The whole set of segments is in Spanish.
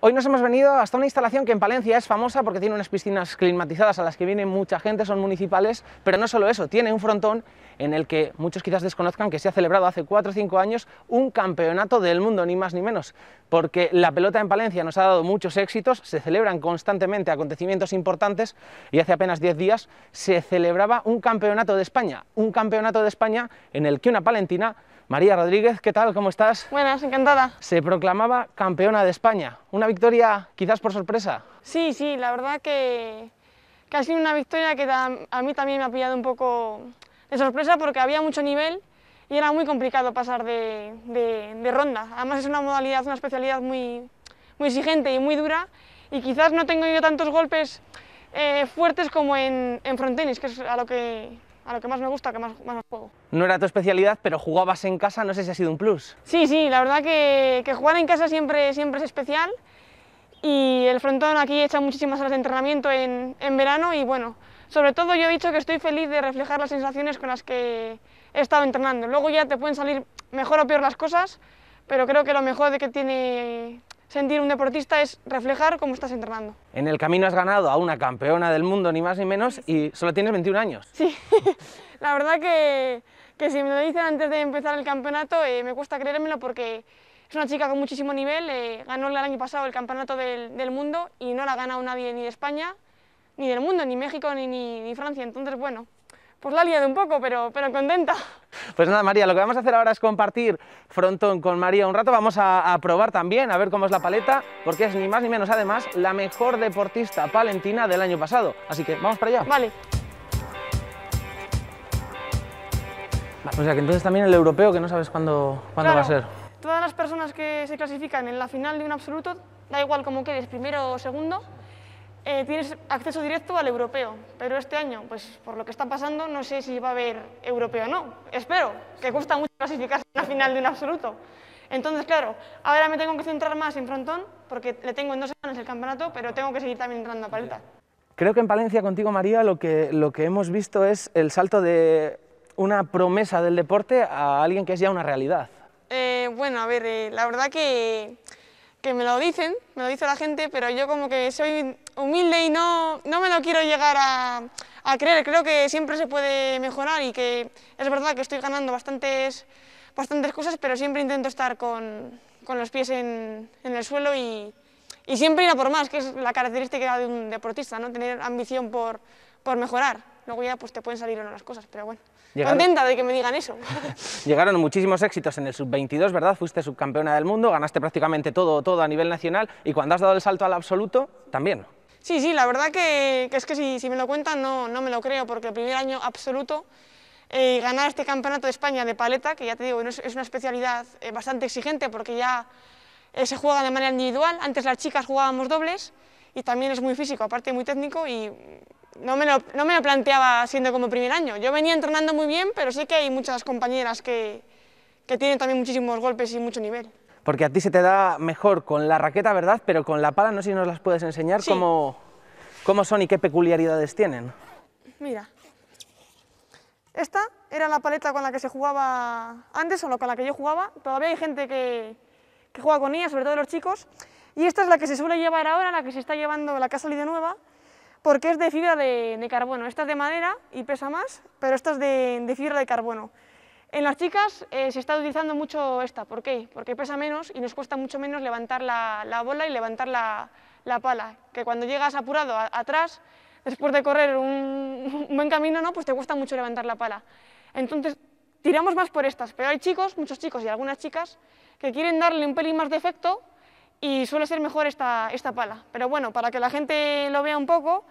Hoy nos hemos venido hasta una instalación que en Palencia es famosa porque tiene unas piscinas climatizadas a las que viene mucha gente, son municipales, pero no solo eso, tiene un frontón en el que muchos quizás desconozcan que se ha celebrado hace 4 o 5 años un campeonato del mundo, ni más ni menos, porque la pelota en Palencia nos ha dado muchos éxitos, se celebran constantemente acontecimientos importantes y hace apenas 10 días se celebraba un campeonato de España, un campeonato de España en el que una palentina María Rodríguez, ¿qué tal? ¿Cómo estás? Buenas, encantada. Se proclamaba campeona de España. Una victoria quizás por sorpresa. Sí, sí, la verdad que, casi una victoria que a mí también me ha pillado un poco de sorpresa porque había mucho nivel y era muy complicado pasar de, ronda. Además es una modalidad, una especialidad muy, exigente y muy dura y quizás no tengo yo tantos golpes eh, fuertes como en, en frontenis, que es a lo que a lo que más me gusta, que más, más juego. No era tu especialidad, pero jugabas en casa, no sé si ha sido un plus. Sí, sí, la verdad que, jugar en casa siempre, siempre es especial y el frontón aquí echa muchísimas horas de entrenamiento en, en verano y bueno, sobre todo yo he dicho que estoy feliz de reflejar las sensaciones con las que he estado entrenando. Luego ya te pueden salir mejor o peor las cosas, pero creo que lo mejor de que tiene sentir un deportista es reflejar cómo estás entrenando. En el camino has ganado a una campeona del mundo, ni más ni menos, y solo tienes 21 años. Sí, la verdad que, que, si me lo dicen antes de empezar el campeonato eh, me cuesta creérmelo porque es una chica con muchísimo nivel, eh, ganó el año pasado el campeonato del, mundo y no la ha ganado nadie ni de España, ni del mundo, ni México, ni, ni Francia, entonces bueno pues la ha liado un poco, pero, pero contenta. Pues nada, María, lo que vamos a hacer ahora es compartir frontón con María un rato. Vamos a, probar también, a ver cómo es la paleta, porque es ni más ni menos, además, la mejor deportista palentina del año pasado. Así que vamos para allá. Vale. O sea que entonces también el europeo, que no sabes cuándo, cuándo va a ser. Todas las personas que se clasifican en la final de un absoluto, da igual cómo quedes, primero o segundo, eh, tienes acceso directo al europeo, pero este año, pues por lo que está pasando, no sé si va a haber europeo o no. Espero, que cuesta mucho clasificarse en la final de un absoluto. Entonces, claro, ahora me tengo que centrar más en frontón, porque le tengo en dos semanas el campeonato, pero tengo que seguir también entrando a paleta. Creo que en Palencia contigo, María, lo que, lo que hemos visto es el salto de una promesa del deporte a alguien que es ya una realidad. Eh, bueno, a ver, eh, la verdad que que me lo dicen, me lo dice la gente, pero yo como que soy humilde y no, no me lo quiero llegar a, creer. Creo que siempre se puede mejorar y que es verdad que estoy ganando bastantes, bastantes cosas, pero siempre intento estar con, con los pies en, en el suelo y, y, siempre ir a por más, que es la característica de un deportista, ¿no? tener ambición por, por mejorar. Luego ya pues te pueden salir unas cosas, pero bueno. Llegaron... Contenta de que me digan eso. Llegaron muchísimos éxitos en el sub-22, ¿verdad? Fuiste subcampeona del mundo, ganaste prácticamente todo, todo a nivel nacional y cuando has dado el salto al absoluto, también. Sí, sí, la verdad que, es que si, si, me lo cuentan no, no me lo creo, porque el primer año absoluto eh, ganar este campeonato de España de paleta, que ya te digo, es, una especialidad eh, bastante exigente porque ya eh, se juega de manera individual, antes las chicas jugábamos dobles y también es muy físico, aparte muy técnico y no me, lo, planteaba siendo como primer año. Yo venía entrenando muy bien, pero sé que hay muchas compañeras que, tienen también muchísimos golpes y mucho nivel. Porque a ti se te da mejor con la raqueta, ¿verdad? Pero con la pala, no sé si nos las puedes enseñar cómo, son y qué peculiaridades tienen. Mira, esta era la paleta con la que se jugaba antes, o con la que yo jugaba. Todavía hay gente que, que juega con ella, sobre todo los chicos. Y esta es la que se suele llevar ahora, la que se está llevando, la que ha salido nueva, porque es de fibra de, carbono. Esta es de madera y pesa más, pero esta es de, fibra de carbono. En las chicas eh, se está utilizando mucho esta, ¿por qué? Porque pesa menos y nos cuesta mucho menos levantar la, bola y levantar la, pala, que cuando llegas apurado atrás, después de correr un, buen camino, ¿no? pues te cuesta mucho levantar la pala. Entonces tiramos más por estas, pero hay chicos, muchos chicos y algunas chicas, que quieren darle un pelín más de efecto y suele ser mejor esta, esta pala. Pero bueno, para que la gente lo vea un poco,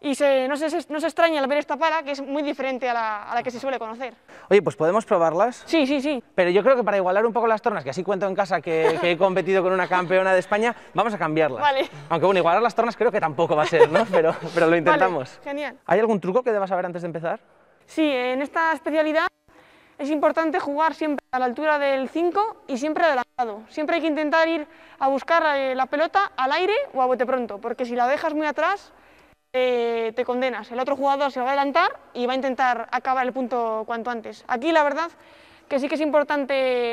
y no, se, extraña al ver esta pala, que es muy diferente a la, que se suele conocer. Oye, pues podemos probarlas. Sí, sí, sí. Pero yo creo que para igualar un poco las tornas, que así cuento en casa que, he competido con una campeona de España, vamos a cambiarlas. Vale. Aunque bueno, igualar las tornas creo que tampoco va a ser, ¿no? Pero, pero lo intentamos. genial. ¿Hay algún truco que debas saber antes de empezar? Sí, en esta especialidad es importante jugar siempre a la altura del 5 y siempre adelantado. Siempre hay que intentar ir a buscar eh, la pelota al aire o a bote pronto, porque si la dejas muy atrás eh, te condenas. El otro jugador se va a adelantar y va a intentar acabar el punto cuanto antes. Aquí la verdad que sí que es importante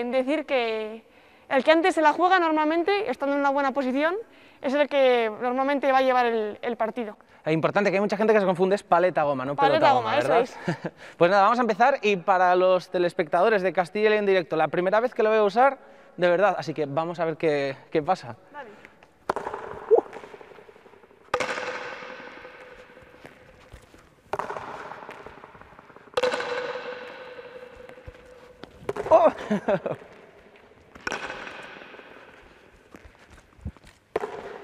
decir que el que antes se la juega normalmente, estando en una buena posición, es el que normalmente va a llevar el, partido. Es importante que hay mucha gente que se confunde, es paleta goma, no paleta goma, Eso es. pues nada, vamos a empezar y para los telespectadores de Castilla y en directo, la primera vez que lo voy a usar, de verdad, así que vamos a ver qué, pasa.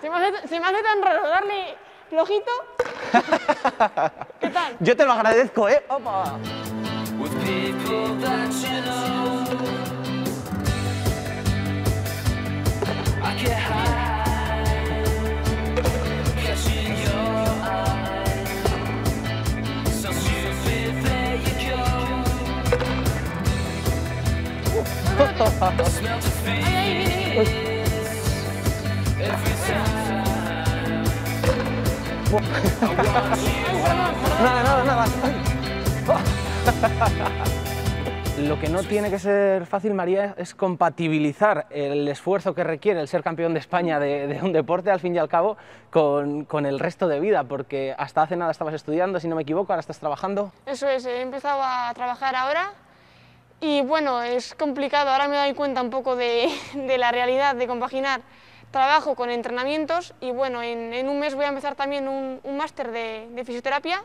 se, me hace, me tan raro darle flojito. ¿Qué tal? Yo te lo agradezco, ¿eh? Lo que no tiene que ser fácil, María, es compatibilizar el esfuerzo que requiere el ser campeón de España de, un deporte, al fin y al cabo, con, con, el resto de vida, porque hasta hace nada estabas estudiando, si no me equivoco, ahora estás trabajando. Eso es, he empezado a trabajar ahora y bueno, es complicado, ahora me doy cuenta un poco de, de la realidad, de compaginar trabajo con entrenamientos y bueno, en, en, un mes voy a empezar también un, un máster de, de fisioterapia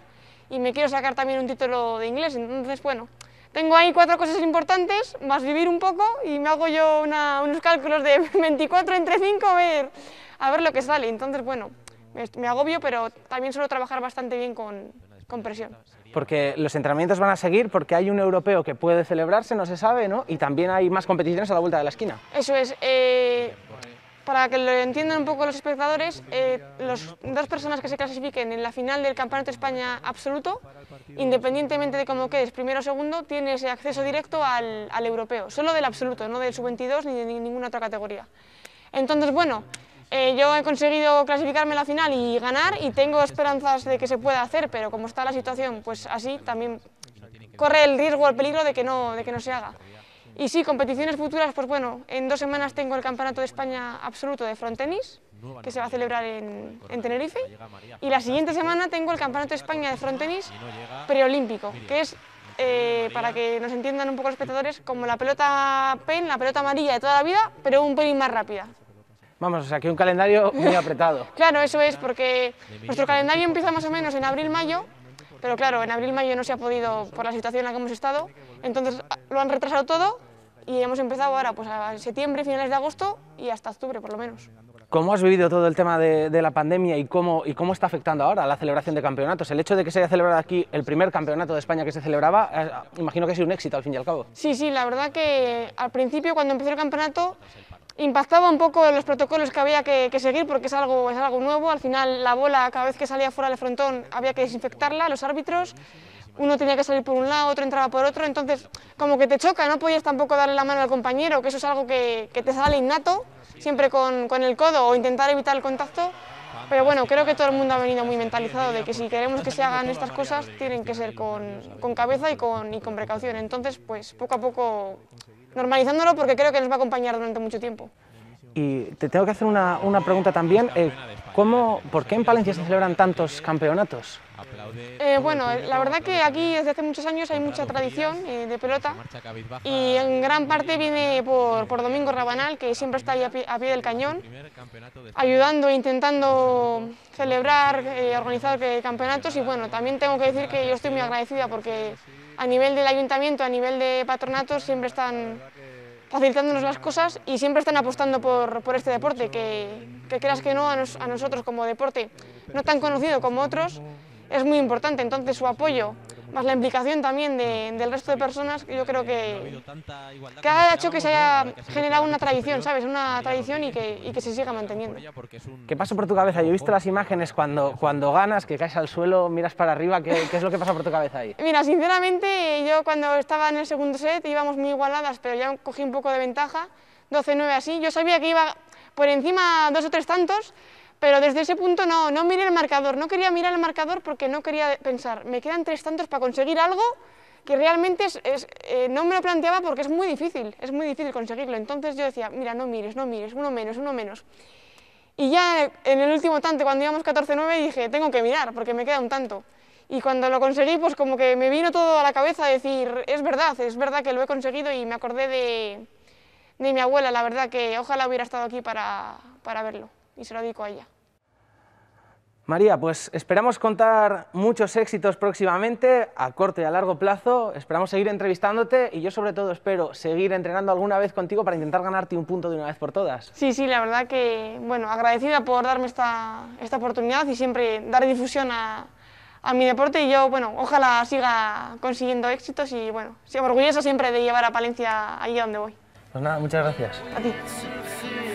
y me quiero sacar también un título de inglés, entonces bueno, tengo ahí cuatro cosas importantes, más vivir un poco y me hago yo unos cálculos de 24 entre 5 a ver, a ver lo que sale, entonces bueno, me, agobio, pero también suelo trabajar bastante bien con, con presión porque los entrenamientos van a seguir, porque hay un europeo que puede celebrarse, no se sabe, ¿no? Y también hay más competiciones a la vuelta de la esquina. Eso es. Eh, para que lo entiendan un poco los espectadores, eh, las dos personas que se clasifiquen en la final del Campeonato de España absoluto, independientemente de cómo quedes, primero o segundo, ese acceso directo al, europeo, solo del absoluto, no del sub-22 ni de ninguna otra categoría. Entonces, bueno, eh, yo he conseguido clasificarme en la final y ganar y tengo esperanzas de que se pueda hacer, pero como está la situación, pues así también corre el riesgo, el peligro de que no, de que no se haga. Y sí, competiciones futuras, pues bueno, en dos semanas tengo el Campeonato de España Absoluto de Frontenis, que se va a celebrar en, Tenerife, y la siguiente semana tengo el Campeonato de España de Frontenis Preolímpico, que es eh, para que nos entiendan un poco los espectadores, como la pelota pen, la pelota amarilla de toda la vida, pero un pelín más rápida. Vamos, o sea, que un calendario muy apretado. claro, eso es, porque nuestro calendario empieza más o menos en abril-mayo, pero claro, en abril-mayo no se ha podido por la situación en la que hemos estado, entonces lo han retrasado todo y hemos empezado ahora pues a septiembre, finales de agosto y hasta octubre por lo menos. ¿Cómo has vivido todo el tema de, la pandemia y cómo, y cómo está afectando ahora la celebración de campeonatos? El hecho de que se haya celebrado aquí el primer campeonato de España que se celebraba, eh, imagino que ha sido un éxito al fin y al cabo. Sí, sí, la verdad que al principio cuando empezó el campeonato impactaba un poco los protocolos que había que, que, seguir porque es algo, es algo nuevo. Al final la bola cada vez que salía fuera del frontón había que desinfectarla, los árbitros uno tenía que salir por un lado, otro entraba por otro, entonces como que te choca, no podías tampoco darle la mano al compañero, que eso es algo que, te sale innato, siempre con, el codo o intentar evitar el contacto, pero bueno, creo que todo el mundo ha venido muy mentalizado de que si queremos que se hagan estas cosas, tienen que ser con, cabeza y con, y con precaución, entonces pues poco a poco normalizándolo porque creo que nos va a acompañar durante mucho tiempo. Y te tengo que hacer una, pregunta también. Eh, ¿cómo, ¿Por qué en Palencia se celebran tantos campeonatos? Eh, bueno, la verdad que aquí desde hace muchos años hay mucha tradición eh, de pelota y en gran parte viene por, Domingo Rabanal, que siempre está ahí a pie, del cañón, ayudando intentando celebrar, organizar campeonatos y bueno, también tengo que decir que yo estoy muy agradecida porque a nivel del ayuntamiento, a nivel de patronatos, siempre están facilitándonos las cosas y siempre están apostando por, por este deporte, que, que, creas que no, a, a nosotros como deporte no tan conocido como otros, es muy importante, entonces su apoyo más la implicación también de, del resto de personas, eh, yo creo que, cada ha hecho que se haya generado una tradición, ¿sabes? Una tradición y que, y que se siga manteniendo. ¿Qué pasó por tu cabeza? Yo he visto las imágenes cuando, cuando ganas, que caes al suelo, miras para arriba, ¿qué, qué es lo que pasa por tu cabeza ahí? Mira, sinceramente, yo cuando estaba en el segundo set íbamos muy igualadas, pero ya cogí un poco de ventaja, 12-9 así, yo sabía que iba por encima dos o tres tantos, pero desde ese punto no, no miré el marcador, no quería mirar el marcador porque no quería pensar, me quedan tres tantos para conseguir algo que realmente eh, no me lo planteaba porque es muy difícil, es muy difícil conseguirlo. Entonces yo decía, mira, no mires, no mires, uno menos, uno menos. Y ya en el último tanto, cuando íbamos 14-9, dije, tengo que mirar porque me queda un tanto. Y cuando lo conseguí, pues como que me vino todo a la cabeza decir, es verdad, es verdad que lo he conseguido y me acordé de, mi abuela, la verdad que ojalá hubiera estado aquí para verlo y se lo dedico a ella. María, pues esperamos contar muchos éxitos próximamente, a corto y a largo plazo. Esperamos seguir entrevistándote y yo sobre todo espero seguir entrenando alguna vez contigo para intentar ganarte un punto de una vez por todas. Sí, sí, la verdad que, bueno, agradecida por darme esta, esta oportunidad y siempre dar difusión a, a mi deporte y yo, bueno, ojalá siga consiguiendo éxitos y, bueno, sigo orgullosa siempre de llevar a Palencia allí donde voy. Pues nada, muchas gracias. A ti.